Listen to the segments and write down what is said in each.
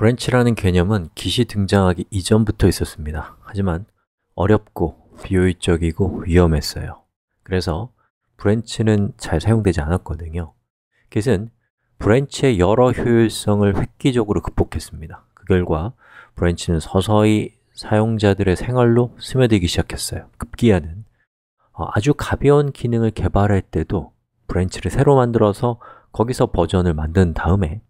브랜치라는 개념은 깃이 등장하기 이전부터 있었습니다. 하지만 어렵고 비효율적이고 위험했어요. 그래서 브랜치는 잘 사용되지 않았거든요. 깃은 브랜치의 여러 효율성을 획기적으로 극복했습니다. 그 결과 브랜치는 서서히 사용자들의 생활로 스며들기 시작했어요. 급기야는 어, 아주 가벼운 기능을 개발할 때도 브랜치를 새로 만들어서 거기서 버전을 만든 다음에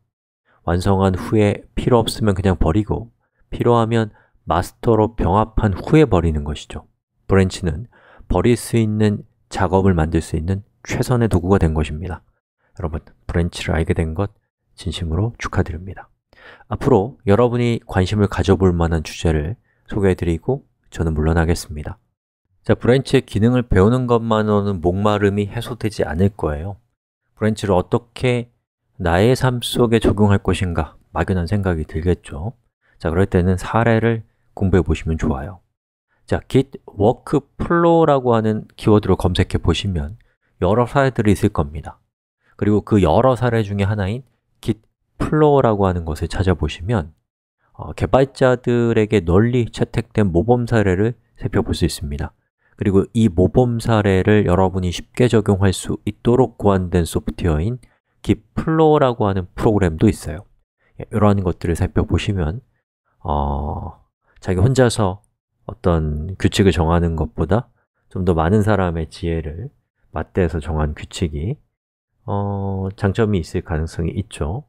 완성한 후에 필요 없으면 그냥 버리고 필요하면 마스터로 병합한 후에 버리는 것이죠 브랜치는 버릴 수 있는 작업을 만들 수 있는 최선의 도구가 된 것입니다 여러분, 브랜치를 알게 된 것 진심으로 축하드립니다 앞으로 여러분이 관심을 가져볼 만한 주제를 소개해드리고 저는 물러나겠습니다 자, 브랜치의 기능을 배우는 것만으로는 목마름이 해소되지 않을 거예요 브랜치를 어떻게 나의 삶 속에 적용할 것인가 막연한 생각이 들겠죠 자, 그럴 때는 사례를 공부해 보시면 좋아요 자, git workflow라고 하는 키워드로 검색해 보시면 여러 사례들이 있을 겁니다 그리고 그 여러 사례 중에 하나인 git flow라고 하는 것을 찾아보시면 어, 개발자들에게 널리 채택된 모범 사례를 살펴볼 수 있습니다 그리고 이 모범 사례를 여러분이 쉽게 적용할 수 있도록 고안된 소프트웨어인 기플로라고 하는 프로그램도 있어요 예, 이러한 것들을 살펴보시면 어, 자기 혼자서 어떤 규칙을 정하는 것보다 좀 더 많은 사람의 지혜를 맞대서 정한 규칙이 어, 장점이 있을 가능성이 있죠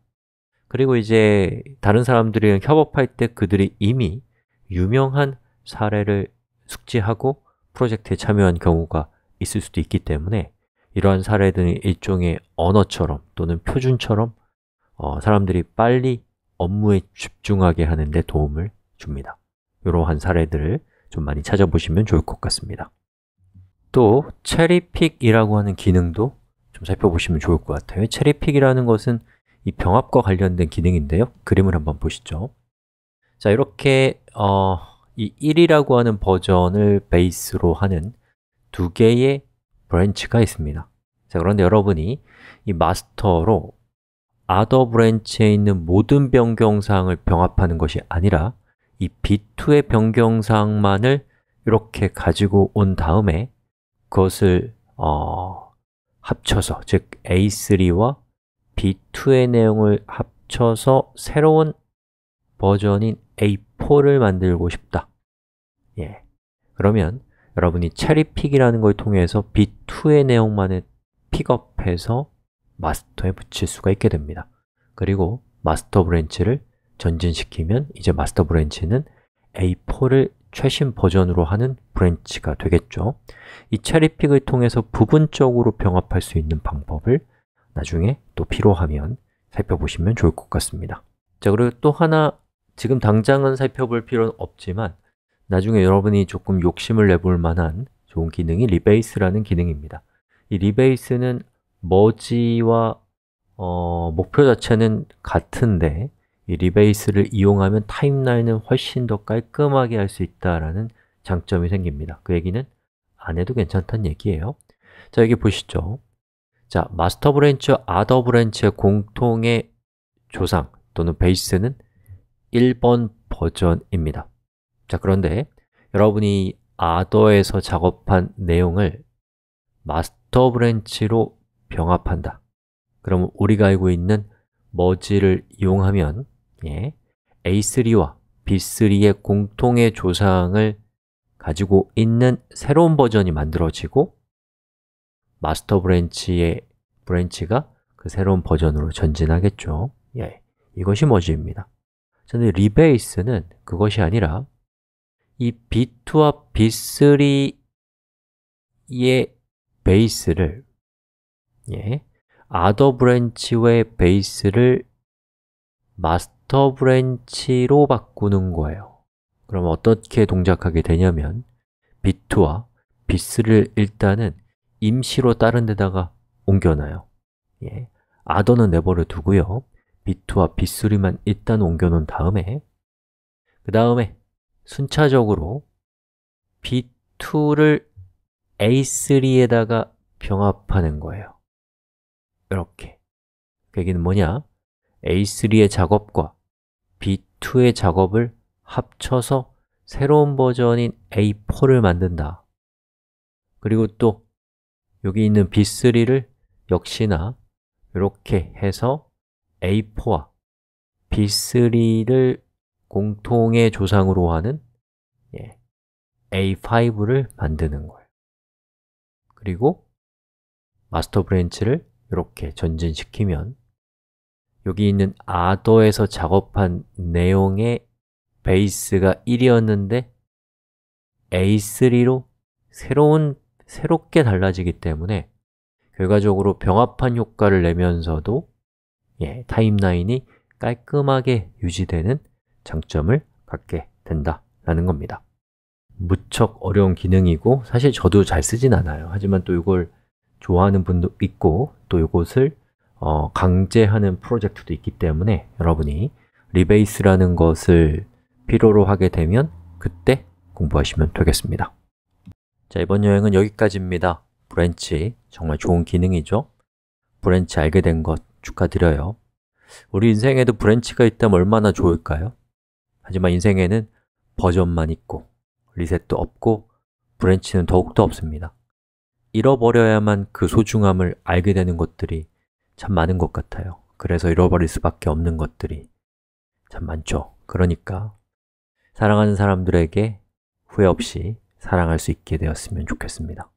그리고 이제 다른 사람들이랑 협업할 때 그들이 이미 유명한 사례를 숙지하고 프로젝트에 참여한 경우가 있을 수도 있기 때문에 이러한 사례들이 일종의 언어처럼 또는 표준처럼 어, 사람들이 빨리 업무에 집중하게 하는 데 도움을 줍니다 이러한 사례들을 좀 많이 찾아보시면 좋을 것 같습니다 또 체리픽이라고 하는 기능도 좀 살펴보시면 좋을 것 같아요 체리픽이라는 것은 이 병합과 관련된 기능인데요 그림을 한번 보시죠 자, 이렇게 어, 이 1이라고 하는 버전을 베이스로 하는 두 개의 브랜치가 있습니다 자, 그런데 여러분이 이 마스터로 other 브랜치에 있는 모든 변경사항을 병합하는 것이 아니라 이 b2의 변경사항만을 이렇게 가지고 온 다음에 그것을 어, 합쳐서, 즉 A3와 B2의 내용을 합쳐서 새로운 버전인 A4를 만들고 싶다 예, 그러면 여러분이 체리픽이라는 걸 통해서 B2의 내용만을 픽업해서 마스터에 붙일 수가 있게 됩니다 그리고 마스터 브랜치를 전진시키면 이제 마스터 브랜치는 A4를 최신 버전으로 하는 브랜치가 되겠죠 이 체리픽을 통해서 부분적으로 병합할 수 있는 방법을 나중에 또 필요하면 살펴보시면 좋을 것 같습니다 자 그리고 또 하나 지금 당장은 살펴볼 필요는 없지만 나중에 여러분이 조금 욕심을 내볼 만한 좋은 기능이 리베이스라는 기능입니다 이 리베이스는 머지와 어, 목표 자체는 같은데 이 리베이스를 이용하면 타임라인은 훨씬 더 깔끔하게 할 수 있다는 장점이 생깁니다 그 얘기는 안 해도 괜찮다는 얘기예요 자, 여기 보시죠 자, 마스터 브랜치, 와 아더 브랜치의 공통의 조상 또는 베이스는 1번 버전입니다 자, 그런데 여러분이 아더에서 작업한 내용을 마스터 브랜치로 병합한다 그럼 우리가 알고 있는 머지를 이용하면 예, A3와 B3의 공통의 조상을 가지고 있는 새로운 버전이 만들어지고 마스터 브랜치의 브랜치가 그 새로운 버전으로 전진하겠죠 예, 이것이 머지입니다 저는 리베이스는 그것이 아니라 이 B2와 B3의 베이스를 예, 아더 브랜치의 베이스를 마스터 브랜치로 바꾸는 거예요 그럼 어떻게 동작하게 되냐면 B2와 B3를 일단은 임시로 다른 데다가 옮겨놔요 예, 아더는 내버려 두고요 B2와 B3만 일단 옮겨놓은 다음에 그 다음에 순차적으로 B2를 A3에다가 병합하는 거예요 이렇게 그 얘기는 뭐냐? A3의 작업과 B2의 작업을 합쳐서 새로운 버전인 A4를 만든다 그리고 또 여기 있는 B3를 역시나 이렇게 해서 A4와 B3를 공통의 조상으로 하는 예, A5를 만드는 거예요 그리고 마스터 브랜치를 이렇게 전진시키면 여기 있는 아더에서 작업한 내용의 베이스가 1이었는데 A3로 새로운, 새롭게 달라지기 때문에 결과적으로 병합한 효과를 내면서도 예, 타임라인이 깔끔하게 유지되는 장점을 갖게 된다라는 겁니다 무척 어려운 기능이고 사실 저도 잘 쓰진 않아요 하지만 또 이걸 좋아하는 분도 있고 또 이것을 어, 강제하는 프로젝트도 있기 때문에 여러분이 리베이스라는 것을 필요로 하게 되면 그때 공부하시면 되겠습니다 자, 이번 여행은 여기까지입니다 브랜치, 정말 좋은 기능이죠 브랜치 알게 된 것 축하드려요 우리 인생에도 브랜치가 있다면 얼마나 좋을까요? 하지만 인생에는 버전만 있고 리셋도 없고 브랜치는 더욱더 없습니다 잃어버려야만 그 소중함을 알게 되는 것들이 참 많은 것 같아요 그래서 잃어버릴 수밖에 없는 것들이 참 많죠 그러니까 사랑하는 사람들에게 후회 없이 사랑할 수 있게 되었으면 좋겠습니다